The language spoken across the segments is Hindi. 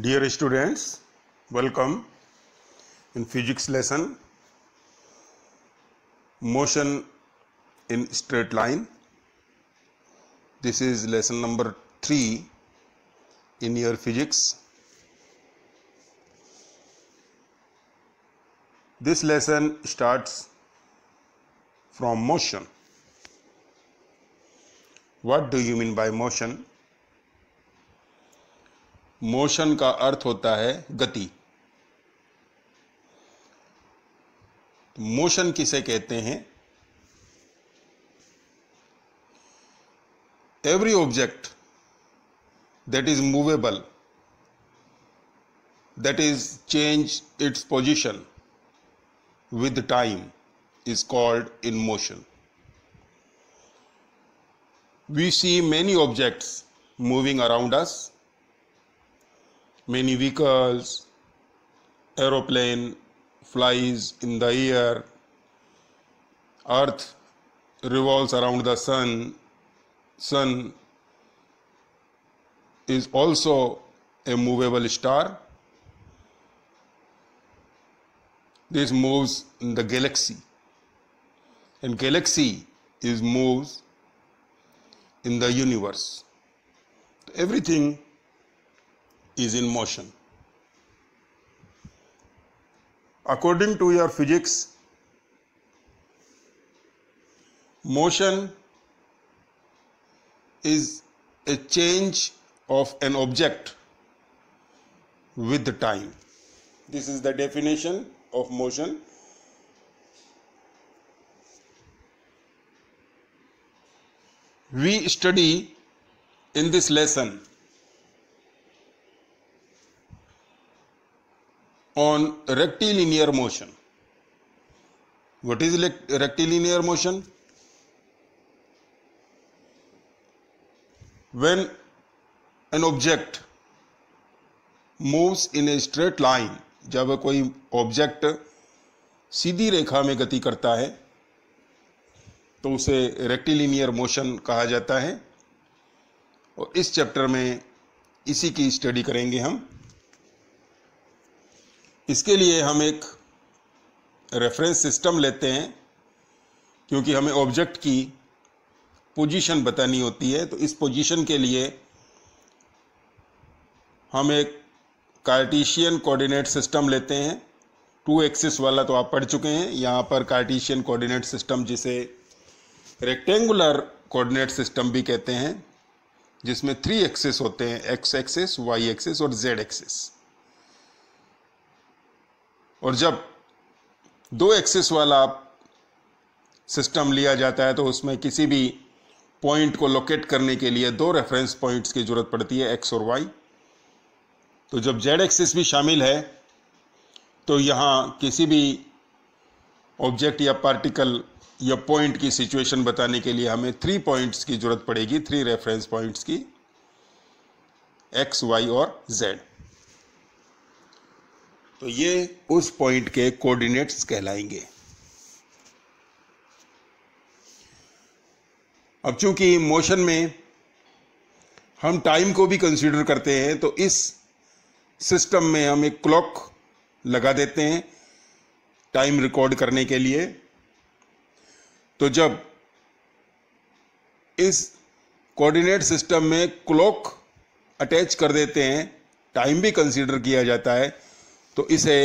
Dear students, welcome. In physics lesson, motion in straight line. This is lesson number 3 in your physics. This lesson starts from motion. What do you mean by motion? Motion का अर्थ होता है गति तो मोशन किसे कहते हैं every object that is movable that is change its position with time is called in motion we see many objects moving around us many vehicles, aeroplane flies in the air, earth revolves around the sun, sun is also a movable star. This moves in the galaxy, and galaxy is moves in the universe. Everything is in motion. According to your physics, motion is a change of an object with the time. This is the definition of motion. We study in this lesson on rectilinear motion. What is rectilinear motion? When an object moves in a straight line, जब कोई ऑब्जेक्ट सीधी रेखा में गति करता है तो उसे रेक्टिलिनियर मोशन कहा जाता है और इस चैप्टर में इसी की स्टडी करेंगे हम इसके लिए हम एक रेफरेंस सिस्टम लेते हैं क्योंकि हमें ऑब्जेक्ट की पोजीशन बतानी होती है तो इस पोजीशन के लिए हम एक कार्टिशियन कोऑर्डिनेट सिस्टम लेते हैं टू एक्सिस वाला तो आप पढ़ चुके हैं यहाँ पर कार्टिशियन कोऑर्डिनेट सिस्टम जिसे रेक्टेंगुलर कोऑर्डिनेट सिस्टम भी कहते हैं जिसमें थ्री एक्सिस होते हैं एक्स एक्सिस वाई एक्सिस और जेड एक्सिस और जब दो एक्सेस वाला सिस्टम लिया जाता है तो उसमें किसी भी पॉइंट को लोकेट करने के लिए दो रेफरेंस पॉइंट्स की ज़रूरत पड़ती है एक्स और वाई तो जब जेड एक्सिस भी शामिल है तो यहाँ किसी भी ऑब्जेक्ट या पार्टिकल या पॉइंट की सिचुएशन बताने के लिए हमें थ्री पॉइंट्स की ज़रूरत पड़ेगी थ्री रेफरेंस पॉइंट्स की एक्स वाई और जेड तो ये उस पॉइंट के कोऑर्डिनेट्स कहलाएंगे अब चूंकि मोशन में हम टाइम को भी कंसीडर करते हैं तो इस सिस्टम में हम एक क्लॉक लगा देते हैं टाइम रिकॉर्ड करने के लिए तो जब इस कोऑर्डिनेट सिस्टम में क्लॉक अटैच कर देते हैं टाइम भी कंसीडर किया जाता है तो इसे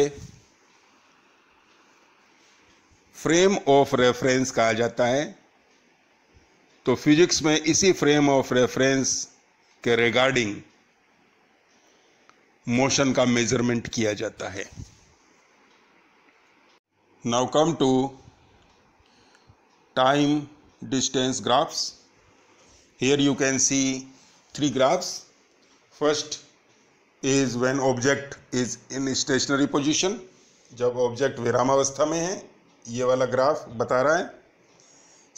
फ्रेम ऑफ रेफरेंस कहा जाता है तो फिजिक्स में इसी फ्रेम ऑफ रेफरेंस के रिगार्डिंग मोशन का मेजरमेंट किया जाता है now come to time distance graphs here you can see three graphs first is when object is in stationary position जब ऑब्जेक्ट विरामावस्था में है ये वाला ग्राफ बता रहा है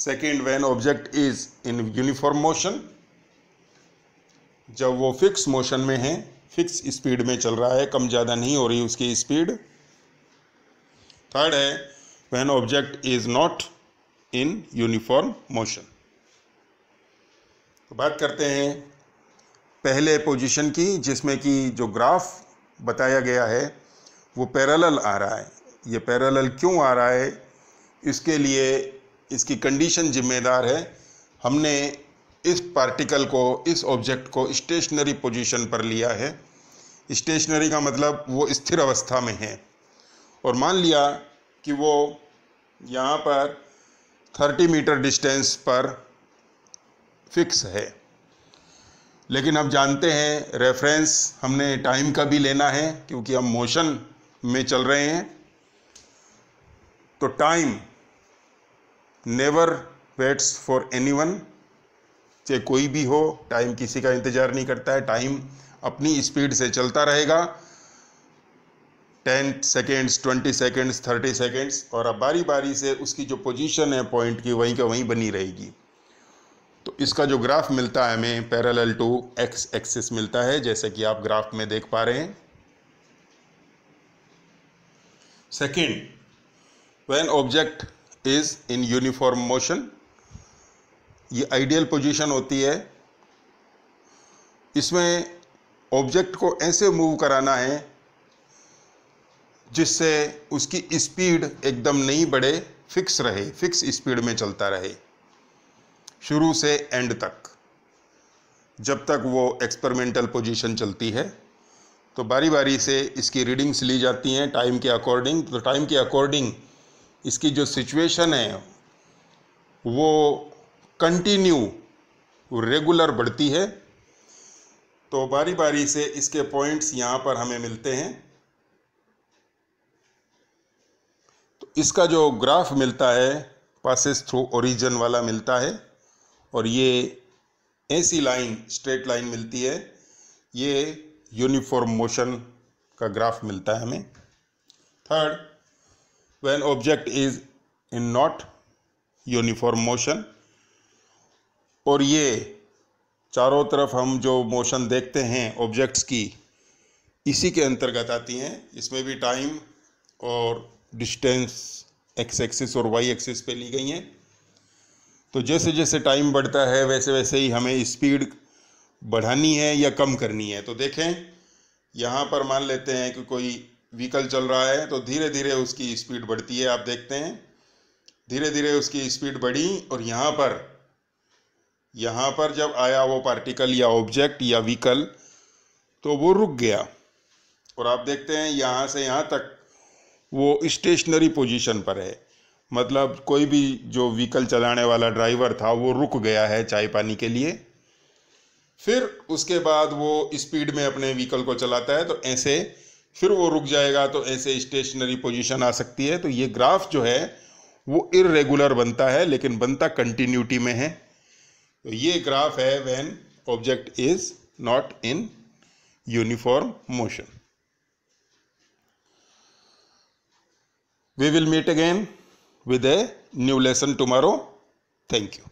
second when object is in uniform motion जब वो फिक्स मोशन में है फिक्स स्पीड में चल रहा है कम ज़्यादा नहीं हो रही उसकी स्पीड थर्ड है when object is not in uniform motion बात करते हैं पहले पोजीशन की जिसमें कि जो ग्राफ बताया गया है वो पैरेलल आ रहा है ये पैरेलल क्यों आ रहा है इसके लिए इसकी कंडीशन जिम्मेदार है हमने इस पार्टिकल को इस ऑब्जेक्ट को स्टेशनरी पोजीशन पर लिया है स्टेशनरी का मतलब वो स्थिर अवस्था में है और मान लिया कि वो यहाँ पर 30 मीटर डिस्टेंस पर फिक्स है लेकिन अब जानते हैं रेफरेंस हमने टाइम का भी लेना है क्योंकि हम मोशन में चल रहे हैं तो time never waits for anyone चाहे कोई भी हो टाइम किसी का इंतज़ार नहीं करता है टाइम अपनी स्पीड से चलता रहेगा ten seconds twenty seconds thirty seconds और अब बारी बारी से उसकी जो पोजीशन है पॉइंट की वहीं का वहीं बनी रहेगी तो इसका जो ग्राफ मिलता है हमें पैरेलल टू एक्स एक्सिस मिलता है जैसे कि आप ग्राफ में देख पा रहे हैं second when object is in uniform motion ये आइडियल पोजीशन होती है इसमें ऑब्जेक्ट को ऐसे मूव कराना है जिससे उसकी स्पीड एकदम नहीं बढ़े फिक्स रहे फिक्स स्पीड में चलता रहे शुरू से एंड तक जब तक वो एक्सपेरिमेंटल पोजीशन चलती है तो बारी बारी से इसकी रीडिंग्स ली जाती हैं टाइम के अकॉर्डिंग तो टाइम के अकॉर्डिंग इसकी जो सिचुएशन है वो कंटिन्यू रेगुलर बढ़ती है तो बारी बारी से इसके पॉइंट्स यहाँ पर हमें मिलते हैं तो इसका जो ग्राफ मिलता है पासिस थ्रू ओरिजन वाला मिलता है और ये ऐसी लाइन स्ट्रेट लाइन मिलती है ये यूनिफॉर्म मोशन का ग्राफ मिलता है हमें third when object is in not uniform motion और ये चारों तरफ हम जो मोशन देखते हैं ऑब्जेक्ट्स की इसी के अंतर्गत आती हैं इसमें भी टाइम और डिस्टेंस एक्स एक्सिस और वाई एक्सिस पे ली गई हैं तो जैसे जैसे टाइम बढ़ता है वैसे वैसे ही हमें स्पीड बढ़ानी है या कम करनी है तो देखें यहाँ पर मान लेते हैं कि कोई व्हीकल चल रहा है तो धीरे धीरे उसकी स्पीड बढ़ती है आप देखते हैं धीरे धीरे उसकी स्पीड बढ़ी और यहाँ पर यहाँ पर जब आया वो पार्टिकल या ऑब्जेक्ट या व्हीकल तो वो रुक गया और आप देखते हैं यहाँ से यहाँ तक वो स्टेशनरी पोजीशन पर है मतलब कोई भी जो व्हीकल चलाने वाला ड्राइवर था वो रुक गया है चाय पानी के लिए फिर उसके बाद वो स्पीड में अपने व्हीकल को चलाता है तो ऐसे फिर वो रुक जाएगा तो ऐसे स्टेशनरी पोजीशन आ सकती है तो ये ग्राफ जो है वो इरेगुलर बनता है लेकिन बनता कंटिन्यूटी में है तो ये ग्राफ है when object is not in uniform motion we will meet again with a new lesson tomorrow. Thank you.